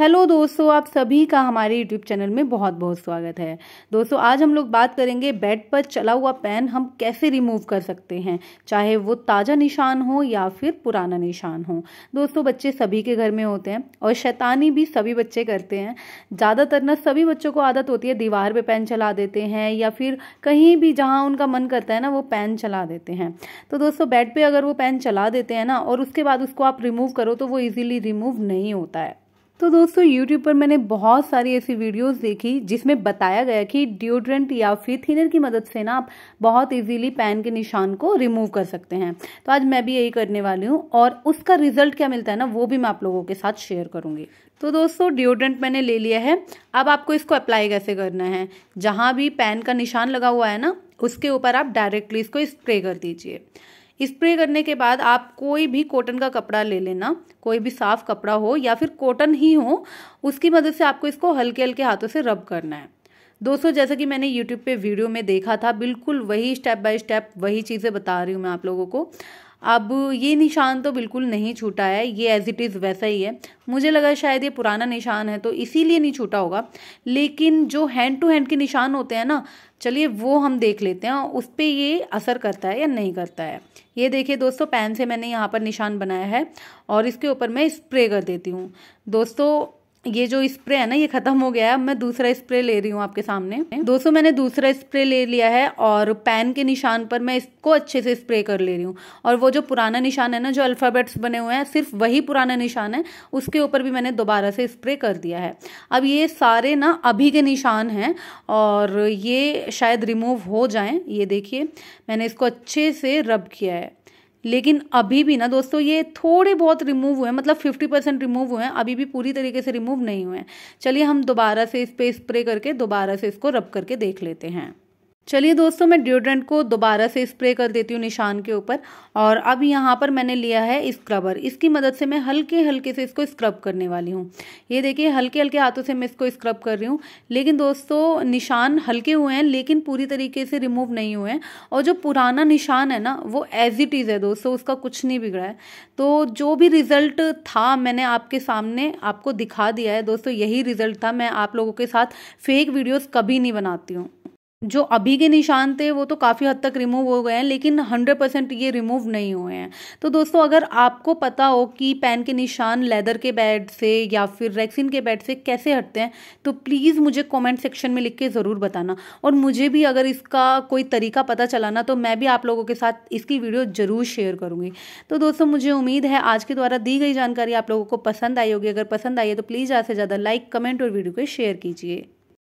hello दोस्तों आप सभी का हमारे यूट्यूब चैनल में बहुत बहुत स्वागत है दोस्तों आज हम लोग बात करेंगे बेड पर चला हुआ पैन हम कैसे रिमूव कर सकते हैं चाहे वो ताज़ा निशान हो या फिर पुराना निशान हो दोस्तों बच्चे सभी के घर में होते हैं और शैतानी भी सभी बच्चे करते हैं ज़्यादातर ना सभी बच्चों को आदत होती है दीवार पर पेन चला देते हैं या फिर कहीं भी जहाँ उनका मन करता है ना वो पेन चला देते हैं तो दोस्तों बेड पर अगर वो पेन चला देते हैं ना और उसके बाद उसको आप रिमूव करो तो वो ईजिली रिमूव नहीं होता है तो दोस्तों यूट्यूब पर मैंने बहुत सारी ऐसी वीडियोस देखी जिसमें बताया गया कि डिओड्रेंट या फिर थिनर की मदद से ना आप बहुत इजीली पैन के निशान को रिमूव कर सकते हैं तो आज मैं भी यही करने वाली हूँ और उसका रिजल्ट क्या मिलता है ना वो भी मैं आप लोगों के साथ शेयर करूँगी तो दोस्तों डिओड्रेंट मैंने ले लिया है अब आपको इसको अप्लाई कैसे करना है जहाँ भी पैन का निशान लगा हुआ है ना उसके ऊपर आप डायरेक्टली इसको स्प्रे कर दीजिए स्प्रे करने के बाद आप कोई भी कॉटन का कपड़ा ले लेना कोई भी साफ कपड़ा हो या फिर कॉटन ही हो उसकी मदद से आपको इसको हल्के हल्के हाथों से रब करना है दोस्तों जैसा कि मैंने यूट्यूब पे वीडियो में देखा था बिल्कुल वही स्टेप बाय स्टेप वही चीज़ें बता रही हूँ मैं आप लोगों को अब ये निशान तो बिल्कुल नहीं छूटा है ये एज इट इज़ वैसा ही है मुझे लगा शायद ये पुराना निशान है तो इसीलिए नहीं छूटा होगा लेकिन जो हैंड टू हैंड के निशान होते हैं ना चलिए वो हम देख लेते हैं उस पर ये असर करता है या नहीं करता है ये देखिए दोस्तों पेन से मैंने यहाँ पर निशान बनाया है और इसके ऊपर मैं स्प्रे कर देती हूँ दोस्तों ये जो स्प्रे है ना ये खत्म हो गया है अब मैं दूसरा स्प्रे ले रही हूँ आपके सामने दोस्तों मैंने दूसरा स्प्रे ले लिया है और पैन के निशान पर मैं इसको अच्छे से स्प्रे कर ले रही हूँ और वो जो पुराना निशान है ना जो अल्फ़ाबेट्स बने हुए हैं सिर्फ वही पुराना निशान है उसके ऊपर भी मैंने दोबारा से स्प्रे कर दिया है अब ये सारे ना अभी के निशान हैं और ये शायद रिमूव हो जाएँ ये देखिए मैंने इसको अच्छे से रब किया है लेकिन अभी भी ना दोस्तों ये थोड़े बहुत रिमूव हुए हैं मतलब फिफ्टी परसेंट रिमूव हुए हैं अभी भी पूरी तरीके से रिमूव नहीं हुए हैं चलिए हम दोबारा से इस पर स्प्रे करके दोबारा से इसको रब करके देख लेते हैं चलिए दोस्तों मैं डिओड्रेंट को दोबारा से स्प्रे कर देती हूँ निशान के ऊपर और अब यहाँ पर मैंने लिया है स्क्रबर इसकी मदद से मैं हल्के हल्के से इसको स्क्रब करने वाली हूँ ये देखिए हल्के हल्के हाथों से मैं इसको स्क्रब कर रही हूँ लेकिन दोस्तों निशान हल्के हुए हैं लेकिन पूरी तरीके से रिमूव नहीं हुए हैं और जो पुराना निशान है ना वो एज इट इज़ है दोस्तों उसका कुछ नहीं बिगड़ा है तो जो भी रिज़ल्ट था मैंने आपके सामने आपको दिखा दिया है दोस्तों यही रिज़ल्ट था मैं आप लोगों के साथ फेक वीडियोज़ कभी नहीं बनाती हूँ जो अभी के निशान थे वो तो काफ़ी हद तक रिमूव हो गए हैं लेकिन हंड्रेड परसेंट ये रिमूव नहीं हुए हैं तो दोस्तों अगर आपको पता हो कि पैन के निशान लेदर के बेड से या फिर रेक्सिन के बेड से कैसे हटते हैं तो प्लीज़ मुझे कमेंट सेक्शन में लिख के ज़रूर बताना और मुझे भी अगर इसका कोई तरीका पता चलाना तो मैं भी आप लोगों के साथ इसकी वीडियो ज़रूर शेयर करूँगी तो दोस्तों मुझे उम्मीद है आज के द्वारा दी गई जानकारी आप लोगों को पसंद आई होगी अगर पसंद आई है तो प्लीज़ ज़्यादा से ज़्यादा लाइक कमेंट और वीडियो को शेयर कीजिए